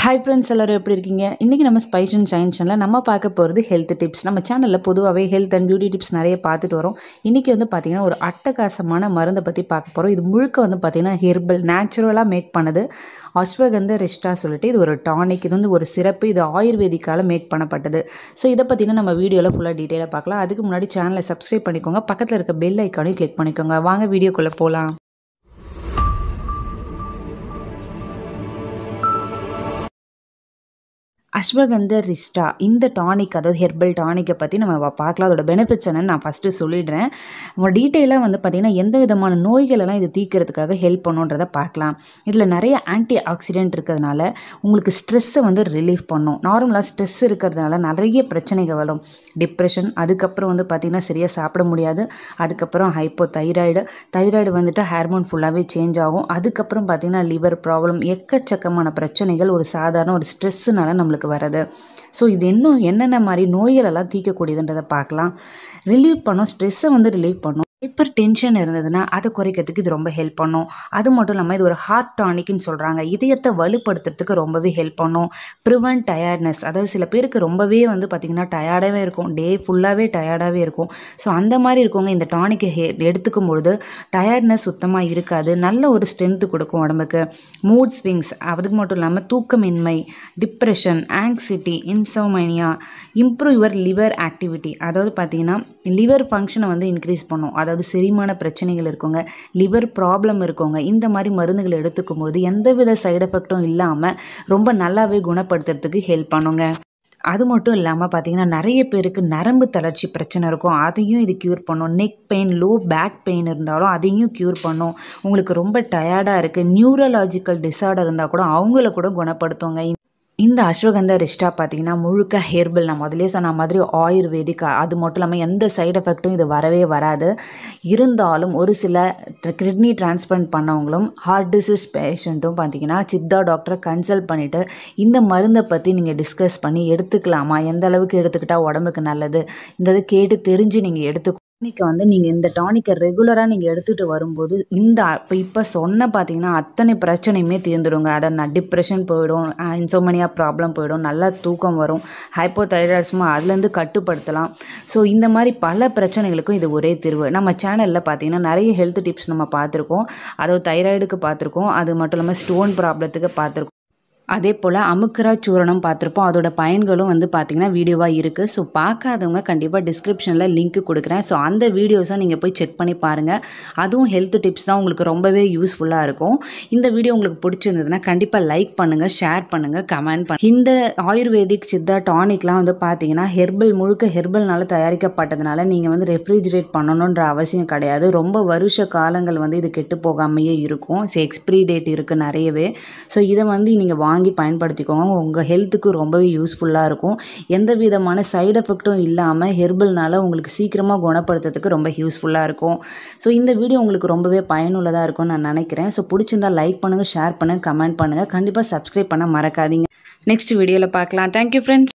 hi friends எல்லோரும் எப்படி இருக்கீங்க இன்றைக்கி நம்ம ஸ்பைஸ் அண்ட் சயின்ஸ் சேனலில் நம்ம பார்க்க போகிறது ஹெல்த் டிப்ஸ் நம்ம சேனலில் பொதுவாகவே ஹெல்த் அண்ட் பியூட்டி டிப்ஸ் நிறைய பார்த்துட்டு வரோம் இன்றைக்கி வந்து பார்த்திங்கன்னா ஒரு அட்டகாசமான மருந்தை பற்றி பார்க்க போகிறோம் இது முழுக்க வந்து பார்த்திங்கன்னா ஹெர்பல் நேச்சுரலாக மேக் பண்ணது அஸ்வகந்த ரெஸ்டா சொல்லிட்டு இது ஒரு டானிக் இது வந்து ஒரு சிறப்பு இது ஆயுர்வேதிக்கால் மேக் பண்ணப்பட்டது ஸோ இதை பற்றினா நம்ம வீடியோவில் ஃபுல்லாக டீட்டெயிலாக பார்க்கலாம் அதுக்கு முன்னாடி சேனலை சப்ஸ்கிரைப் பண்ணிக்கோங்க பக்கத்தில் இருக்க பெல் ஐக்கானையும் கிளிக் பண்ணிக்கோங்க வாங்க வீடியோக்குள்ளே போகலாம் அஸ்வகந்த ரிஸ்டா இந்த டானிக் அதாவது ஹெர்பல் டானிக்கை பற்றி நம்ம பார்க்கலாம் அதோட பெனிஃபிட்ஸ் என்னன்னு நான் ஃபஸ்ட்டு சொல்லிடுறேன் நம்ம டீட்டெயிலாக வந்து பார்த்திங்கன்னா எந்த விதமான நோய்களெல்லாம் இது தீர்க்கிறதுக்காக ஹெல்ப் பண்ணுன்றதை பார்க்கலாம் இதில் நிறைய ஆன்டி ஆக்சிடென்ட் இருக்கிறதுனால உங்களுக்கு ஸ்ட்ரெஸ்ஸை வந்து ரிலீஃப் பண்ணும் நார்மலாக ஸ்ட்ரெஸ் இருக்கிறதுனால நிறைய பிரச்சனைகள் வரும் டிப்ரெஷன் அதுக்கப்புறம் வந்து பார்த்திங்கன்னா சரியாக சாப்பிட முடியாது அதுக்கப்புறம் ஹைப்போ தைராய்டு தைராய்டு வந்துட்டு ஹார்மோன் ஃபுல்லாகவே சேஞ்ச் ஆகும் அதுக்கப்புறம் பார்த்திங்கன்னா லிவர் ப்ராப்ளம் எக்கச்சக்கமான பிரச்சனைகள் ஒரு சாதாரண ஒரு ஸ்ட்ரெஸ்ஸுனால நம்மளுக்கு நம்மளுக்கு வர்றது ஸோ இது இன்னும் என்னென்ன மாதிரி நோய்களெல்லாம் தீர்க்கக்கூடியதுன்றதை பார்க்கலாம் ரிலீவ் பண்ணும் ஸ்ட்ரெஸ்ஸை வந்து ரிலீவ் பண்ணும் இப்போ டென்ஷன் இருந்ததுன்னா அதை குறைக்கிறதுக்கு இது ரொம்ப ஹெல்ப் பண்ணும் அது மட்டும் இல்லாமல் இது ஒரு ஹார்ட் டானிக்னு சொல்கிறாங்க இதயத்தை வலுப்படுத்துறதுக்கு ரொம்பவே ஹெல்ப் பண்ணும் ப்ரிவென்ட் டயர்ட்னஸ் அதாவது சில பேருக்கு ரொம்பவே வந்து பார்த்திங்கன்னா டயர்டாகவே இருக்கும் டே ஃபுல்லாகவே டயர்டாகவே இருக்கும் ஸோ அந்த மாதிரி இருக்கவங்க இந்த டானிக்கை எடுத்துக்கும் பொழுது டயர்ட்னஸ் சுத்தமாக இருக்காது நல்ல ஒரு ஸ்ட்ரென்த்து கொடுக்கும் உடம்புக்கு மூட் ஸ்விங்ஸ் அதுக்கு மட்டும் இல்லாமல் தூக்கமின்மை depression anxiety insomnia improve your liver activity அதாவது பார்த்திங்கன்னா லிவர் ஃபங்க்ஷனை வந்து இன்க்ரீஸ் பண்ணும் அதாவது அதாவது செரிமான பிரச்சனைகள் இருக்கவங்க லிவர் ப்ராப்ளம் இருக்கவங்க இந்த மாதிரி மருந்துகளை எடுத்துக்கும் போது எந்தவித சைடு எஃபெக்டும் இல்லாமல் ரொம்ப நல்லாவே குணப்படுத்துறதுக்கு ஹெல்ப் பண்ணுங்க அது மட்டும் இல்லாமல் பார்த்தீங்கன்னா நிறைய பேருக்கு நரம்பு தளர்ச்சி பிரச்சனை இருக்கும் அதையும் இது க்யூர் பண்ணும் neck pain low back pain இருந்தாலும் அதையும் க்யூர் பண்ணும் உங்களுக்கு ரொம்ப டயர்டாக இருக்குது நியூரலாஜிக்கல் டிசார்டர் இருந்தால் கூட அவங்கள கூட குணப்படுத்துங்க இந்த அஸ்வகந்தா ரிஷ்டா பார்த்திங்கன்னா முழுக்க ஹெர்பல் நான் முதலே சொன்ன மாதிரி ஆயுர்வேதிக் அது மட்டும் இல்லாமல் எந்த சைடு எஃபெக்ட்டும் இது வரவே வராது இருந்தாலும் ஒரு சில கிட்னி டிரான்ஸ்பிளான்ட் பண்ணவங்களும் ஹார்ட் டிசீஸ் பேஷண்ட்டும் பார்த்திங்கன்னா சித்தா டாக்டரை கன்சல்ட் பண்ணிவிட்டு இந்த மருந்தை பற்றி நீங்கள் டிஸ்கஸ் பண்ணி எடுத்துக்கலாமா எந்த அளவுக்கு எடுத்துக்கிட்டால் உடம்புக்கு நல்லது இந்த கேட்டு தெரிஞ்சு நீங்கள் எடுத்து டானிக்கை வந்து நீங்கள் இந்த டானிக்கை ரெகுலராக நீங்கள் எடுத்துகிட்டு வரும்போது இந்த இப்போ இப்போ சொன்ன பார்த்தீங்கன்னா அத்தனை பிரச்சனையுமே தீர்ந்துடுங்க அதை நான் டிப்ரெஷன் போயிடும் இன்சோமனியா ப்ராப்ளம் போயிடும் நல்லா தூக்கம் வரும் ஹைப்போ தைராய்ட்ஸும் அதுலேருந்து கட்டுப்படுத்தலாம் ஸோ இந்த மாதிரி பல பிரச்சனைகளுக்கும் இது ஒரே தீர்வு நம்ம சேனலில் பார்த்தீங்கன்னா நிறைய ஹெல்த் டிப்ஸ் நம்ம பார்த்துருக்கோம் அதாவது தைராய்டுக்கு பார்த்துருக்கோம் அது மட்டும் இல்லாமல் ஸ்டோன் ப்ராப்ளத்துக்கு பார்த்துருக்கோம் அதே போல் அமுக்கரா சூரணம் பார்த்துருப்போம் அதோட பயன்களும் வந்து பார்த்திங்கன்னா வீடியோவாக இருக்குது ஸோ பார்க்காதவங்க கண்டிப்பாக டிஸ்கிரிப்ஷனில் லிங்க் கொடுக்குறேன் ஸோ அந்த வீடியோஸாக நீங்கள் போய் செக் பண்ணி பாருங்கள் அதுவும் ஹெல்த் டிப்ஸ் தான் உங்களுக்கு ரொம்பவே யூஸ்ஃபுல்லாக இருக்கும் இந்த வீடியோ உங்களுக்கு பிடிச்சிருந்ததுன்னா கண்டிப்பாக லைக் பண்ணுங்கள் ஷேர் பண்ணுங்கள் கமெண்ட் பண்ணு இந்த ஆயுர்வேதிக் சித்தா டானிக்லாம் வந்து பார்த்திங்கன்னா ஹெர்பல் முழுக்க ஹெர்பல்னால தயாரிக்கப்பட்டதுனால நீங்கள் வந்து ரெஃப்ரிஜிரேட் பண்ணணுன்ற அவசியம் கிடையாது ரொம்ப வருஷ காலங்கள் வந்து இது கெட்டு போகாமையே இருக்கும் ஸோ எக்ஸ்பிரி டேட் இருக்குது நிறையவே ஸோ இதை வந்து நீங்கள் வாங்கி பயன்படுத்திக்கோங்க உங்கள் ஹெல்த்துக்கு ரொம்பவே யூஸ்ஃபுல்லாக இருக்கும் எந்த விதமான சைடு எஃபெக்ட்டும் இல்லாமல் ஹெர்பல்னால் உங்களுக்கு சீக்கிரமாக குணப்படுத்துறதுக்கு ரொம்ப யூஸ்ஃபுல்லாக இருக்கும் ஸோ இந்த வீடியோ உங்களுக்கு ரொம்பவே பயனுள்ளதாக இருக்கும்னு நான் நினைக்கிறேன் ஸோ பிடிச்சிருந்தா லைக் பண்ணுங்கள் ஷேர் பண்ணுங்கள் கமெண்ட் பண்ணுங்கள் கண்டிப்பாக சப்ஸ்கிரைப் பண்ண மறக்காதீங்க நெக்ஸ்ட் வீடியோவில் பார்க்கலாம் தேங்க்யூ ஃப்ரெண்ட்ஸ்